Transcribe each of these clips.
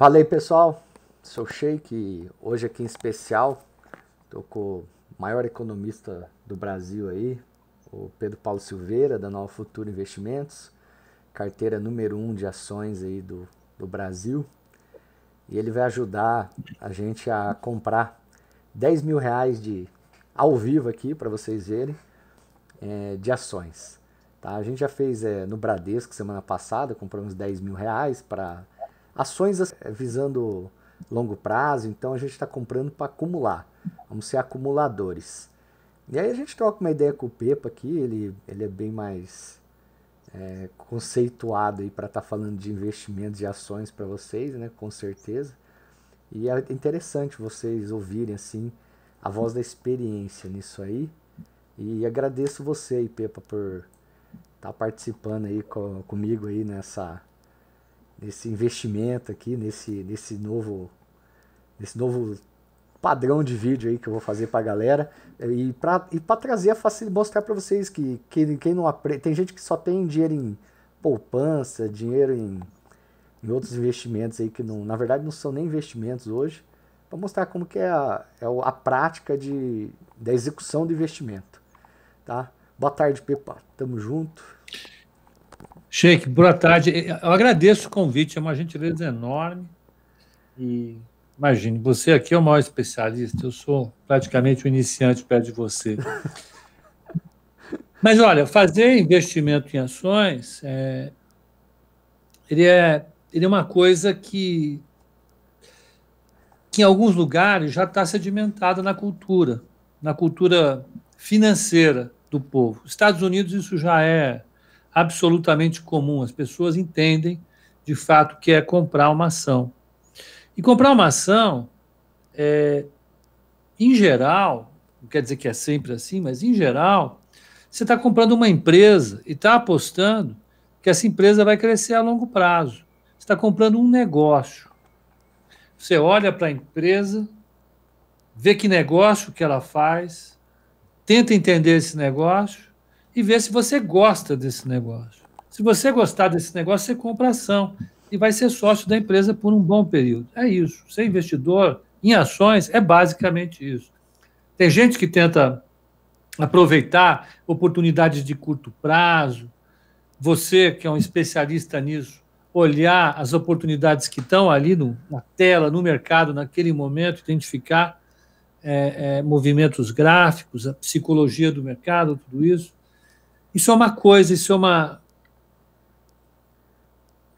Falei pessoal, sou Sheik e hoje aqui em especial estou com o maior economista do Brasil aí, o Pedro Paulo Silveira, da Nova Futura Investimentos, carteira número um de ações aí do, do Brasil. E ele vai ajudar a gente a comprar 10 mil reais de, ao vivo aqui para vocês verem é, de ações. Tá? A gente já fez é, no Bradesco semana passada, compramos 10 mil reais para Ações eh, visando longo prazo, então a gente está comprando para acumular. Vamos ser acumuladores. E aí a gente troca uma ideia com o Pepa aqui, ele, ele é bem mais é, conceituado aí para estar tá falando de investimentos e ações para vocês, né? Com certeza. E é interessante vocês ouvirem assim a voz da experiência nisso aí. E agradeço você aí, Pepa, por estar tá participando aí com, comigo aí nessa nesse investimento aqui, nesse, nesse novo nesse novo padrão de vídeo aí que eu vou fazer para a galera e para e para trazer a facilidade, mostrar para vocês que, que quem não aprende, tem gente que só tem dinheiro em poupança, dinheiro em, em outros investimentos aí que não, na verdade não são nem investimentos hoje, para mostrar como que é a, é a prática de, da execução do investimento, tá? Boa tarde, Pepa, tamo junto. Sheik, boa tarde. Eu agradeço o convite, é uma gentileza enorme. E imagine, você aqui é o maior especialista, eu sou praticamente um iniciante perto de você. Mas olha, fazer investimento em ações é, ele, é, ele é uma coisa que, que em alguns lugares já está sedimentada na cultura, na cultura financeira do povo. Estados Unidos isso já é absolutamente comum. As pessoas entendem, de fato, que é comprar uma ação. E comprar uma ação, é, em geral, não quer dizer que é sempre assim, mas em geral, você está comprando uma empresa e está apostando que essa empresa vai crescer a longo prazo. Você está comprando um negócio. Você olha para a empresa, vê que negócio que ela faz, tenta entender esse negócio e ver se você gosta desse negócio. Se você gostar desse negócio, você compra ação e vai ser sócio da empresa por um bom período. É isso. Ser investidor em ações é basicamente isso. Tem gente que tenta aproveitar oportunidades de curto prazo. Você, que é um especialista nisso, olhar as oportunidades que estão ali no, na tela, no mercado, naquele momento, identificar é, é, movimentos gráficos, a psicologia do mercado, tudo isso. Isso é uma coisa, isso é uma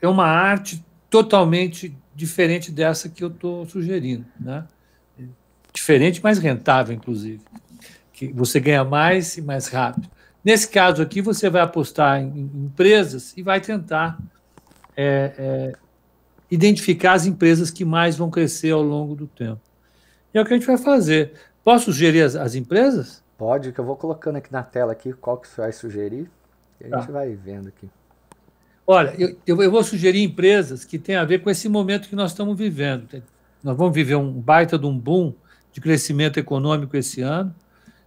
é uma arte totalmente diferente dessa que eu estou sugerindo, né? Diferente, mas rentável, inclusive. Que você ganha mais e mais rápido. Nesse caso aqui, você vai apostar em empresas e vai tentar é, é, identificar as empresas que mais vão crescer ao longo do tempo. E é o que a gente vai fazer. Posso sugerir as, as empresas? Pode, que eu vou colocando aqui na tela aqui qual que você vai sugerir. E a tá. gente vai vendo aqui. Olha, eu, eu vou sugerir empresas que têm a ver com esse momento que nós estamos vivendo. Nós vamos viver um baita de um boom de crescimento econômico esse ano.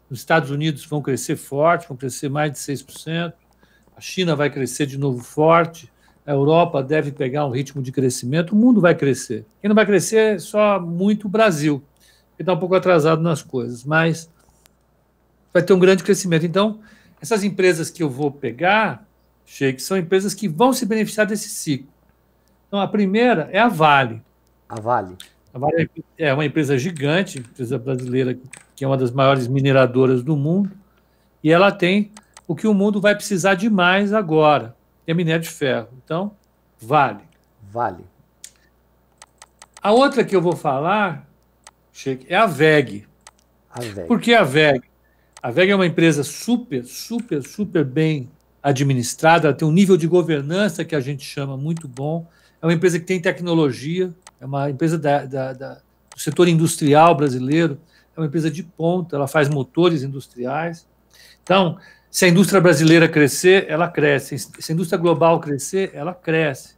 Os Estados Unidos vão crescer forte, vão crescer mais de 6%. A China vai crescer de novo forte. A Europa deve pegar um ritmo de crescimento. O mundo vai crescer. Quem não vai crescer é só muito o Brasil, que está um pouco atrasado nas coisas. Mas vai ter um grande crescimento. Então, essas empresas que eu vou pegar, Sheik, são empresas que vão se beneficiar desse ciclo. Então, a primeira é a Vale. A Vale. A Vale é uma empresa gigante, empresa brasileira que é uma das maiores mineradoras do mundo, e ela tem o que o mundo vai precisar de mais agora, é minério de ferro. Então, Vale. Vale. A outra que eu vou falar, Sheik, é a VEG. a VEG. Por que a VEG? A VEG é uma empresa super, super, super bem administrada, ela tem um nível de governança que a gente chama muito bom. É uma empresa que tem tecnologia, é uma empresa da, da, da, do setor industrial brasileiro, é uma empresa de ponta, ela faz motores industriais. Então, se a indústria brasileira crescer, ela cresce. Se a indústria global crescer, ela cresce.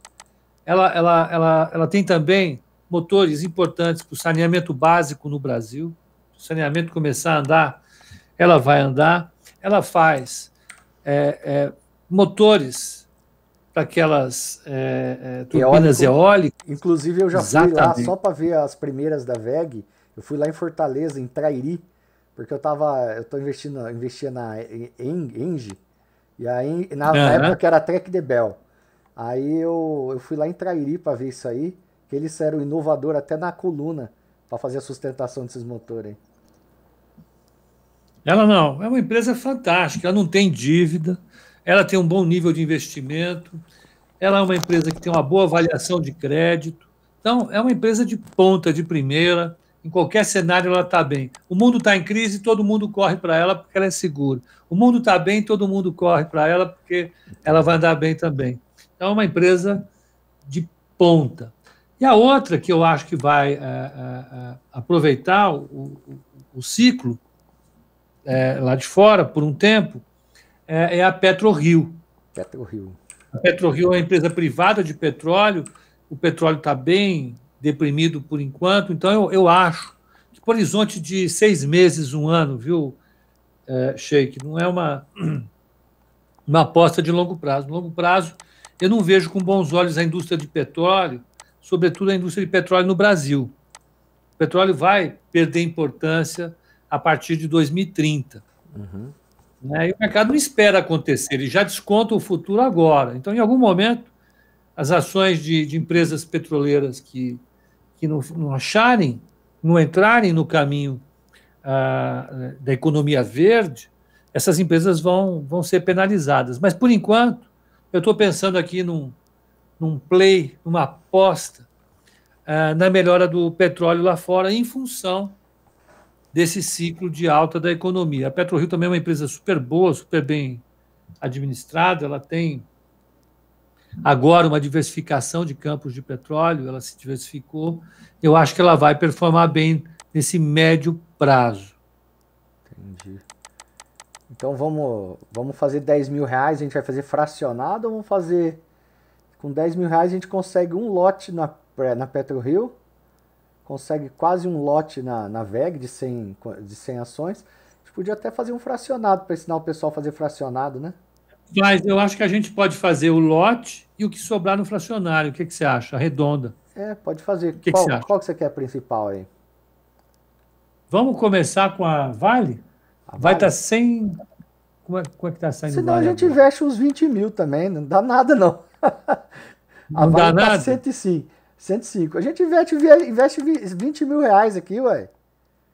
Ela, ela, ela, ela tem também motores importantes para o saneamento básico no Brasil. o saneamento começar a andar ela vai andar, ela faz é, é, motores para aquelas é, é turbinas eólicas. Inclusive, eu já Exatamente. fui lá só para ver as primeiras da VEG. Eu fui lá em Fortaleza, em Trairi, porque eu estava eu tô investindo, investia na Engie, e aí na uhum. época que era Trek de Bell. Aí eu, eu fui lá em Trairi para ver isso aí, que eles eram inovador até na coluna para fazer a sustentação desses motores. Aí. Ela não, é uma empresa fantástica, ela não tem dívida, ela tem um bom nível de investimento, ela é uma empresa que tem uma boa avaliação de crédito. Então, é uma empresa de ponta, de primeira, em qualquer cenário ela está bem. O mundo está em crise, todo mundo corre para ela porque ela é segura. O mundo está bem, todo mundo corre para ela porque ela vai andar bem também. Então, é uma empresa de ponta. E a outra que eu acho que vai eh, eh, eh, aproveitar o, o, o ciclo é, lá de fora por um tempo, é, é a PetroRio. PetroRio. A PetroRio é uma empresa privada de petróleo, o petróleo está bem deprimido por enquanto, então eu, eu acho que por horizonte de seis meses, um ano, viu, é, Sheik, não é uma, uma aposta de longo prazo. No longo prazo, eu não vejo com bons olhos a indústria de petróleo, sobretudo a indústria de petróleo no Brasil. O petróleo vai perder importância, a partir de 2030. Uhum. Né? E o mercado não espera acontecer, ele já desconta o futuro agora. Então, em algum momento, as ações de, de empresas petroleiras que, que não, não, acharem, não entrarem no caminho ah, da economia verde, essas empresas vão, vão ser penalizadas. Mas, por enquanto, eu estou pensando aqui num, num play, numa aposta ah, na melhora do petróleo lá fora, em função desse ciclo de alta da economia. A PetroRio também é uma empresa super boa, super bem administrada, ela tem agora uma diversificação de campos de petróleo, ela se diversificou. Eu acho que ela vai performar bem nesse médio prazo. Entendi. Então vamos, vamos fazer 10 mil reais, a gente vai fazer fracionado ou vamos fazer. Com 10 mil reais a gente consegue um lote na, é, na PetroRio consegue quase um lote na, na VEG de 100, de 100 ações. A gente podia até fazer um fracionado para ensinar o pessoal a fazer fracionado, né? Mas eu acho que a gente pode fazer o lote e o que sobrar no fracionário. O que, que você acha? Arredonda. É, pode fazer. Que qual, que você qual que você quer principal aí? Vamos começar com a Vale? A Vai estar tá sem. Como é, como é que está saindo? Senão vale a gente agora? investe uns 20 mil também, não dá nada não. a não Vale tá nada 105. 105. A gente investe, investe 20 mil reais aqui, ué.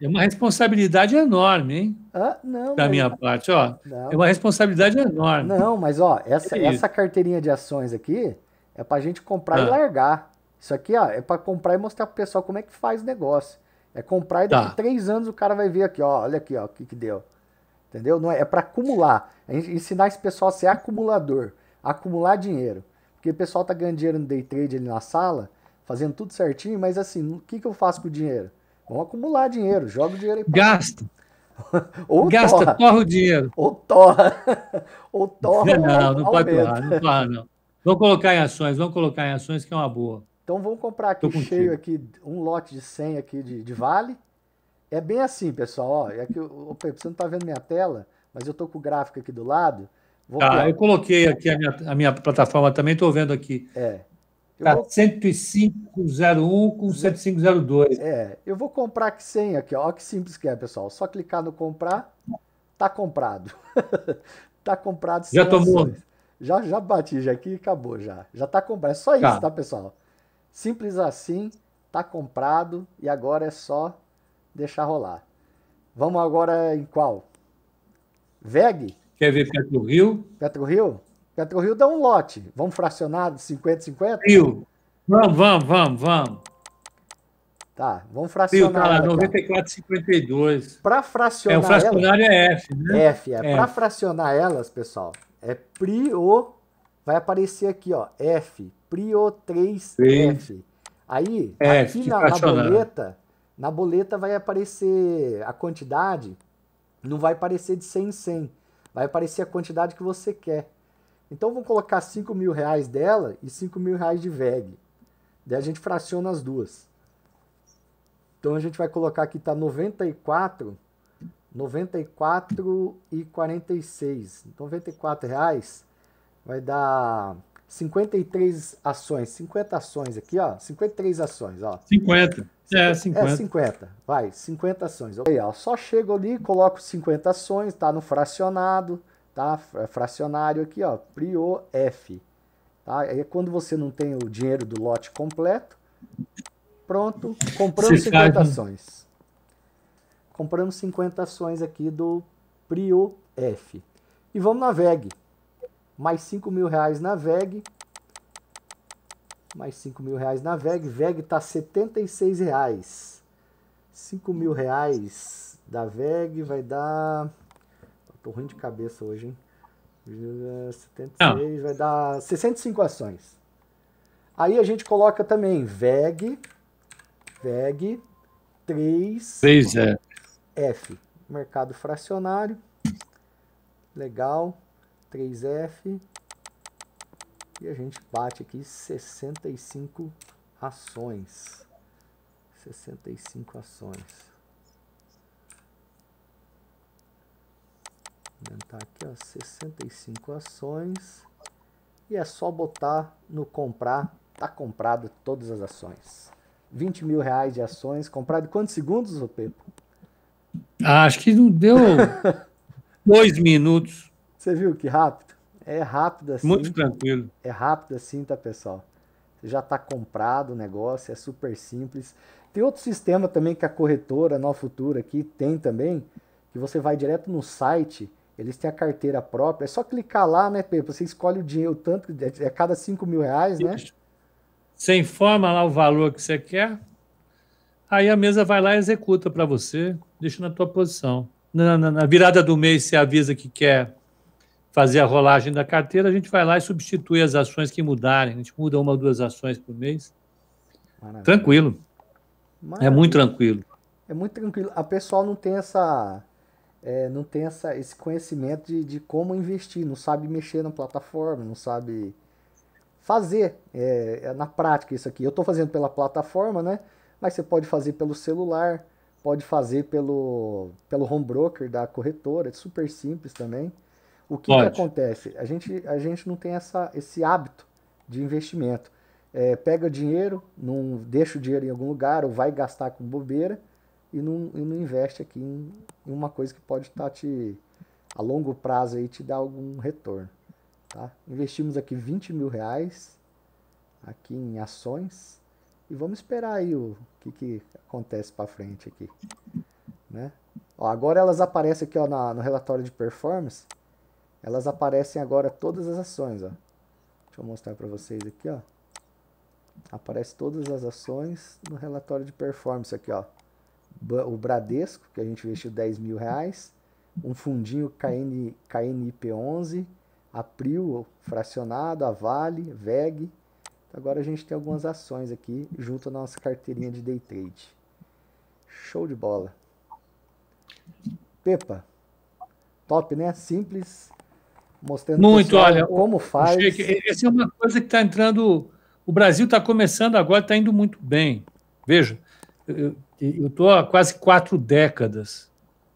É uma responsabilidade enorme, hein? Ah, não. Da mas... minha parte, ó. Não. É uma responsabilidade enorme. Não, mas ó, é essa, é essa carteirinha de ações aqui é pra gente comprar ah. e largar. Isso aqui, ó, é para comprar e mostrar pro pessoal como é que faz o negócio. É comprar e daqui tá. três anos o cara vai ver aqui, ó, olha aqui, ó, o que que deu. Entendeu? Não é, é para acumular. A gente ensinar esse pessoal a ser acumulador, acumular dinheiro. Porque o pessoal tá ganhando dinheiro no day trade ali na sala, fazendo tudo certinho, mas assim, o que, que eu faço com o dinheiro? Vamos acumular dinheiro, joga o dinheiro aí. Gasta. Ou Gasta, torra. torra o dinheiro. Ou torra. Ou torra. Não, não pode torrar, não torra, não. Vamos colocar em ações, vamos colocar em ações que é uma boa. Então vamos comprar aqui cheio aqui, um lote de 100 aqui de, de vale. É bem assim, pessoal. Ó, é que, Pepe, você não está vendo minha tela, mas eu estou com o gráfico aqui do lado. Vou ah, eu coloquei aqui a minha, a minha plataforma também, estou vendo aqui. É. Tá, vou... 10501 com 10502. Uhum. É, eu vou comprar que sem aqui, ó. que simples que é, pessoal. Só clicar no comprar, tá comprado. tá comprado Já tomou? Já, já bati já aqui e acabou já. Já tá comprado. É só isso, tá. tá, pessoal? Simples assim, tá comprado e agora é só deixar rolar. Vamos agora em qual? VEG? Quer ver Petro Rio? Petro Rio? Rio dá um lote. Vamos fracionar de 50 50? Rio. Vamos, vamos, vamos, vamos. Tá, vamos fracionar. Rio, tá lá, 94,52. Para fracionar. É, o fracionário é F, né? F, é. é. Para fracionar elas, pessoal, é prio. Vai aparecer aqui, ó, F, prio 3F. Aí, F, aqui na, na boleta, na boleta vai aparecer a quantidade, não vai aparecer de 100 em 100, vai aparecer a quantidade que você quer. Então vamos colocar 5 mil reais dela e 5 mil reais de VEG. Daí a gente fraciona as duas. Então a gente vai colocar aqui, está 94, 94 e 46. 94 então, reais vai dar 53 ações, 50 ações aqui, ó, 53 ações, ó. 50. É, 50. É, 50. Vai, 50 ações. Aí, ó, só chego ali, coloco 50 ações, tá no fracionado tá? Fracionário aqui, ó, prio F, tá? É quando você não tem o dinheiro do lote completo. Pronto, compramos 50 ações. Compramos 50 ações aqui do Prio F. E vamos na VEG. Mais 5 mil reais na VEG. Mais 5 mil reais na VEG. VEG tá 76 reais. 5 mil reais da VEG vai dar Tô ruim de cabeça hoje, hein? 76 ah. Não. vai dar 65 ações. Aí a gente coloca também VEG, VEG 3, 3 F, mercado fracionário. Legal, 3F. E a gente bate aqui 65 ações. 65 ações. aumentar né? tá aqui, ó, 65 ações. E é só botar no comprar, tá comprado todas as ações. 20 mil reais de ações, comprado em quantos segundos, ô Pepo? Ah, acho que não deu dois minutos. Você viu que rápido? É rápido assim. Muito tranquilo. É rápido assim, tá, pessoal? Já tá comprado o negócio, é super simples. Tem outro sistema também que a corretora Nova Futura aqui tem também, que você vai direto no site eles têm a carteira própria. É só clicar lá, né, Pedro? Você escolhe o dinheiro, tanto é, é cada 5 mil reais, né? Você informa lá o valor que você quer. Aí a mesa vai lá e executa para você, deixa na tua posição. Na, na, na, virada do mês, você avisa que quer fazer a rolagem da carteira, a gente vai lá e substitui as ações que mudarem. A gente muda uma ou duas ações por mês. Maravilha. Tranquilo. Maravilha. É muito tranquilo. É muito tranquilo. A pessoa não tem essa é, não tem essa, esse conhecimento de, de como investir, não sabe mexer na plataforma, não sabe fazer é, é na prática isso aqui. Eu estou fazendo pela plataforma, né? Mas você pode fazer pelo celular, pode fazer pelo, pelo home broker da corretora, é super simples também. O que, que, acontece? A gente, a gente não tem essa, esse hábito de investimento. É, pega dinheiro, não deixa o dinheiro em algum lugar ou vai gastar com bobeira e não, e não investe aqui em, em, uma coisa que pode estar tá te, a longo prazo, aí, te dar algum retorno. Tá? Investimos aqui 20 mil reais aqui em ações e vamos esperar aí o que, que acontece para frente aqui. Né? Ó, agora elas aparecem aqui ó, na, no relatório de performance. Elas aparecem agora todas as ações. Ó. Deixa eu mostrar para vocês aqui. Ó. Aparece todas as ações no relatório de performance aqui. Ó o Bradesco, que a gente investiu 10 mil reais, um fundinho KN, KNIP11, April fracionado, a Vale, VEG. Agora a gente tem algumas ações aqui junto à nossa carteirinha de day trade. Show de bola. Pepa, top, né? Simples, mostrando muito, olha, como faz. essa é uma coisa que está entrando. O Brasil está começando agora, está indo muito bem. Veja, eu estou há quase quatro décadas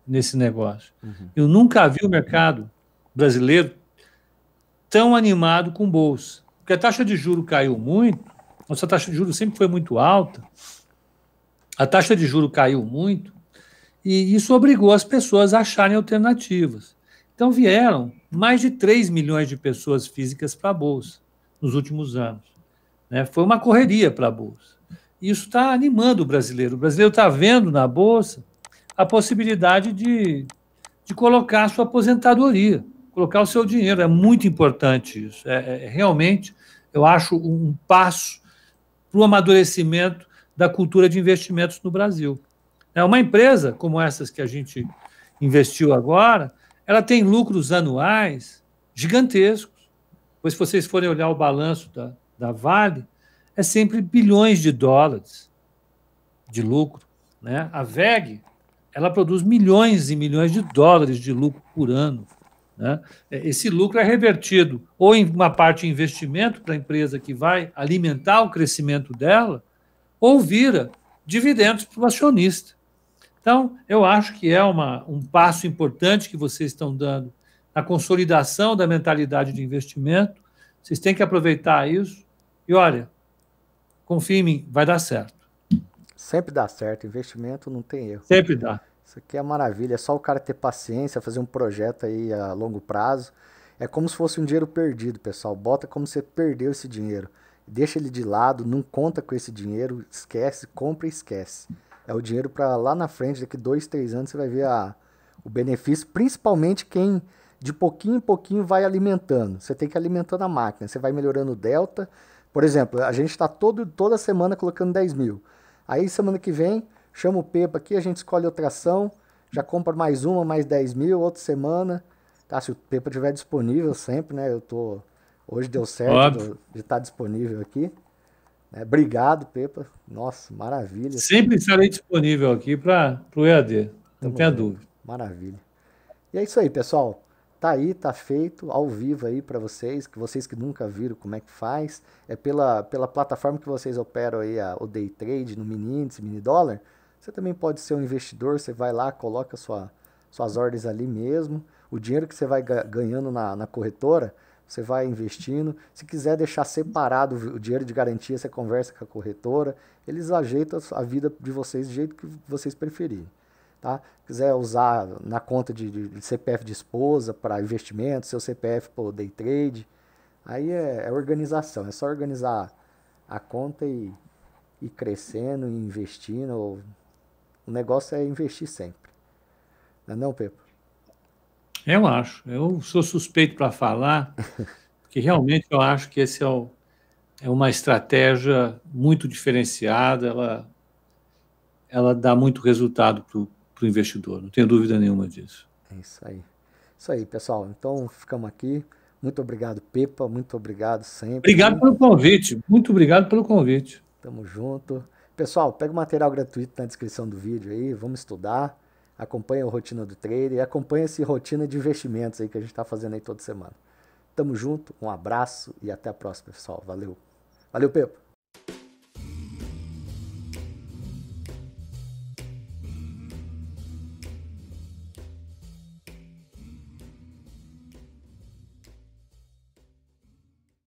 nesse negócio. Uhum. Eu nunca vi o mercado brasileiro tão animado com bolsa. Porque a taxa de juro caiu muito, nossa taxa de juro sempre foi muito alta, a taxa de juro caiu muito, e isso obrigou as pessoas a acharem alternativas. Então vieram mais de 3 milhões de pessoas físicas para a Bolsa nos últimos anos. Né? Foi uma correria para a Bolsa. Isso está animando o brasileiro. O brasileiro está vendo na Bolsa a possibilidade de, de colocar a sua aposentadoria, colocar o seu dinheiro. É muito importante isso. É, é, é realmente, eu acho, um passo para o amadurecimento da cultura de investimentos no Brasil. É uma empresa como essas que a gente investiu agora, ela tem lucros anuais gigantescos. Pois se vocês forem olhar o balanço da, da Vale, é sempre bilhões de dólares de lucro. Né? A VEG ela produz milhões e milhões de dólares de lucro por ano. Né? É, esse lucro é revertido ou em uma parte de investimento para a empresa que vai alimentar o crescimento dela, ou vira dividendos para o acionista. Então, eu acho que é uma, um passo importante que vocês estão dando na consolidação da mentalidade de investimento. Vocês têm que aproveitar isso. E olha, Confia em mim, vai dar certo. Sempre dá certo, investimento não tem erro. Sempre dá. Isso aqui é maravilha, é só o cara ter paciência, fazer um projeto aí a longo prazo. É como se fosse um dinheiro perdido, pessoal. Bota como você perdeu esse dinheiro. Deixa ele de lado, não conta com esse dinheiro, esquece, compra e esquece. É o dinheiro para lá na frente, daqui dois, três anos, você vai ver a, o benefício, principalmente quem de pouquinho em pouquinho vai alimentando. Você tem que alimentar alimentando a máquina. Você vai melhorando o delta, por exemplo, a gente está toda semana colocando 10 mil. Aí semana que vem, chama o Pepa aqui, a gente escolhe outra ação, já compra mais uma, mais 10 mil, outra semana. Tá, se o Pepa estiver disponível sempre, né? Eu tô. Hoje deu certo de estar tá disponível aqui. É, obrigado, Pepa. Nossa, maravilha. Sempre estarei disponível aqui para o EAD, não tenha dúvida. Maravilha. E é isso aí, pessoal. Tá aí, tá feito, ao vivo aí para vocês, que vocês que nunca viram como é que faz, é pela, pela plataforma que vocês operam aí a, o day trade no mini índice, mini dólar. Você também pode ser um investidor, você vai lá, coloca sua, suas ordens ali mesmo. O dinheiro que você vai ganhando na, na corretora, você vai investindo. Se quiser deixar separado o dinheiro de garantia, você conversa com a corretora. Eles ajeitam a vida de vocês do jeito que vocês preferirem. Tá? Quiser usar na conta de, de, CPF de esposa para investimento, seu CPF para day trade. Aí é, é, organização, é só organizar a conta e ir crescendo, e investindo. Ou... O negócio é investir sempre. Não é não, Pepo? Eu acho. Eu sou suspeito para falar, porque realmente eu acho que esse é, o, é uma estratégia muito diferenciada, ela, ela dá muito resultado para o investidor, não tenho dúvida nenhuma disso. É isso aí. Isso aí, pessoal. Então ficamos aqui. Muito obrigado, Pepa. Muito obrigado sempre. Obrigado pelo convite. Muito obrigado pelo convite. Tamo junto. Pessoal, pega o material gratuito na descrição do vídeo aí. Vamos estudar. Acompanha a rotina do trader e acompanha essa rotina de investimentos aí que a gente está fazendo aí toda semana. Tamo junto. Um abraço e até a próxima, pessoal. Valeu. Valeu, Pepa.